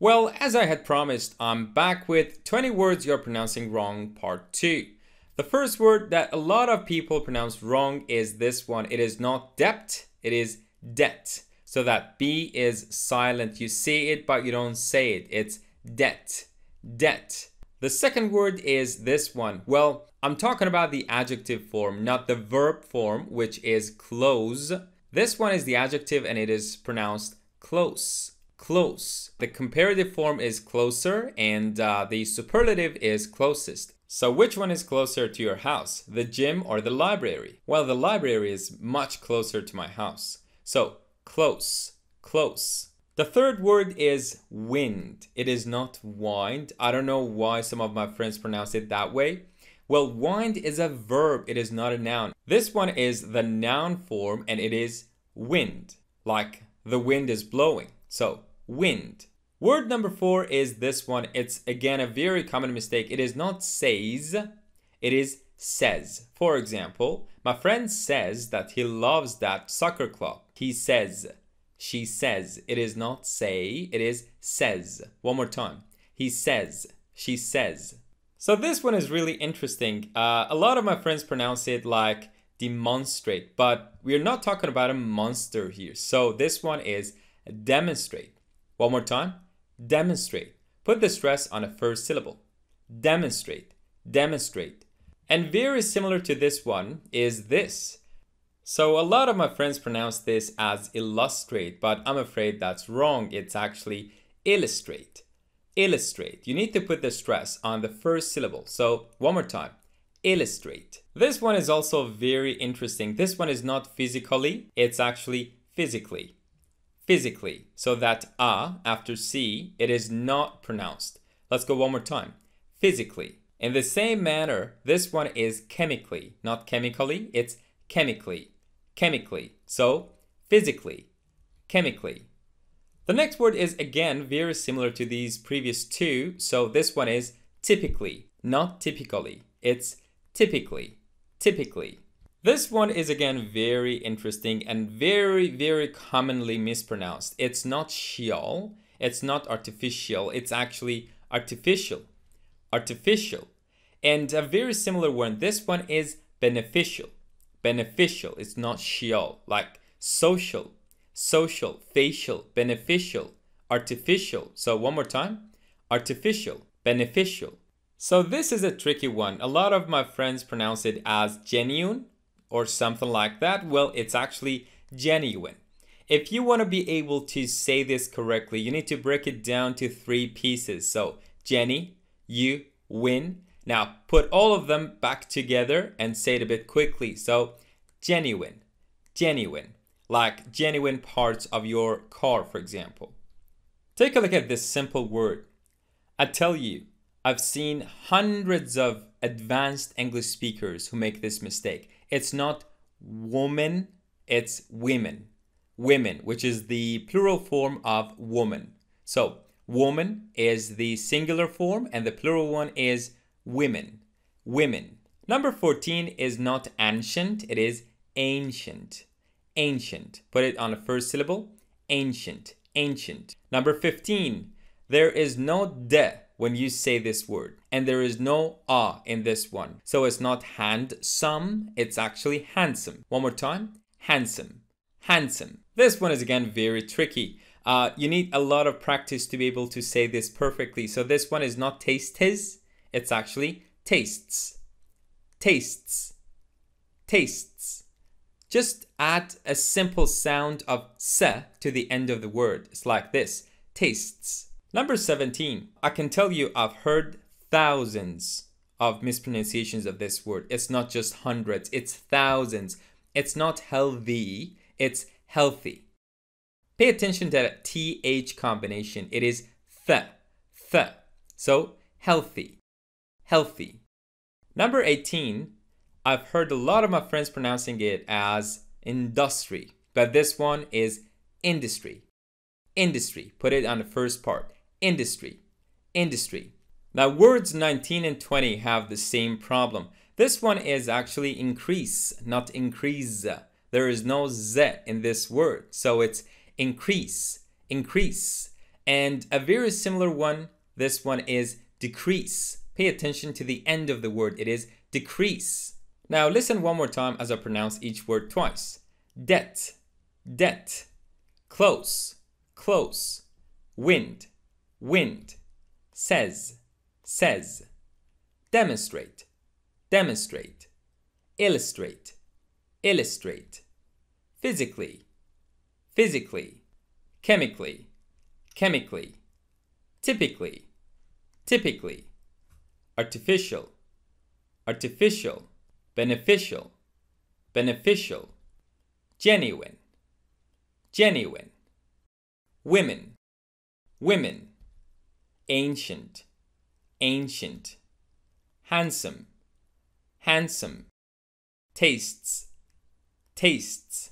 Well, as I had promised, I'm back with 20 words you're pronouncing wrong part 2. The first word that a lot of people pronounce wrong is this one. It is not debt, it is debt. So that B is silent. You see it, but you don't say it. It's debt, debt. The second word is this one. Well, I'm talking about the adjective form, not the verb form, which is close. This one is the adjective and it is pronounced close close. The comparative form is closer and uh, the superlative is closest. So which one is closer to your house, the gym or the library? Well, the library is much closer to my house. So close, close. The third word is wind. It is not wind. I don't know why some of my friends pronounce it that way. Well, wind is a verb, it is not a noun. This one is the noun form and it is wind, like the wind is blowing. So wind. Word number four is this one. It's again a very common mistake. It is not says, it is says. For example, my friend says that he loves that soccer club. He says, she says. It is not say, it is says. One more time. He says, she says. So this one is really interesting. Uh, a lot of my friends pronounce it like demonstrate, but we're not talking about a monster here. So this one is demonstrate. One more time. Demonstrate. Put the stress on the first syllable. Demonstrate. Demonstrate. And very similar to this one is this. So a lot of my friends pronounce this as illustrate, but I'm afraid that's wrong. It's actually illustrate. Illustrate. You need to put the stress on the first syllable. So one more time. Illustrate. This one is also very interesting. This one is not physically, it's actually physically physically. So that a after c, it is not pronounced. Let's go one more time. Physically. In the same manner, this one is chemically, not chemically, it's chemically. Chemically. So physically, chemically. The next word is again very similar to these previous two, so this one is typically, not typically. It's typically, typically. This one is again very interesting and very, very commonly mispronounced. It's not shial, it's not artificial, it's actually artificial, artificial. And a very similar one, this one is beneficial, beneficial, it's not shial, like social, social, facial, beneficial, artificial. So one more time, artificial, beneficial. So this is a tricky one. A lot of my friends pronounce it as genuine or something like that, well, it's actually genuine. If you want to be able to say this correctly, you need to break it down to three pieces. So, Jenny, you win. Now, put all of them back together and say it a bit quickly. So, genuine, genuine, like genuine parts of your car, for example. Take a look at this simple word. I tell you, I've seen hundreds of advanced English speakers who make this mistake. It's not woman, it's women. Women, which is the plural form of woman. So, woman is the singular form and the plural one is women. Women. Number 14 is not ancient, it is ancient. Ancient. Put it on the first syllable. Ancient. Ancient. Number 15. There is no de when you say this word. And there is no ah in this one. So it's not handsome, it's actually handsome. One more time, handsome, handsome. This one is again very tricky. Uh, you need a lot of practice to be able to say this perfectly. So this one is not taste his, it's actually tastes, tastes, tastes. Just add a simple sound of se to the end of the word. It's like this, tastes, Number 17, I can tell you I've heard thousands of mispronunciations of this word. It's not just hundreds, it's thousands. It's not healthy, it's healthy. Pay attention to that TH combination. It is th, th. So healthy, healthy. Number 18, I've heard a lot of my friends pronouncing it as industry, but this one is industry. Industry, put it on the first part industry, industry. Now words 19 and 20 have the same problem. This one is actually increase, not increase. There is no Z in this word. So it's increase, increase. And a very similar one, this one is decrease. Pay attention to the end of the word. It is decrease. Now listen one more time as I pronounce each word twice. Debt, debt, close, close, wind, wind, says, says, demonstrate, demonstrate, illustrate, illustrate, physically, physically, chemically, chemically, typically, typically, artificial, artificial, beneficial, beneficial, genuine, genuine, women, women, ancient, ancient, handsome, handsome, tastes, tastes,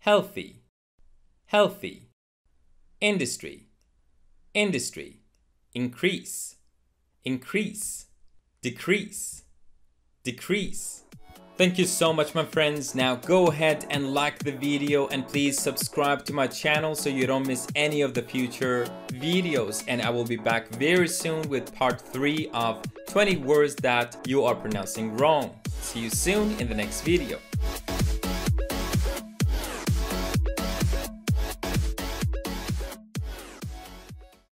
healthy, healthy, industry, industry, increase, increase, decrease, decrease. Thank you so much my friends. Now go ahead and like the video and please subscribe to my channel so you don't miss any of the future videos and I will be back very soon with part 3 of 20 words that you are pronouncing wrong. See you soon in the next video.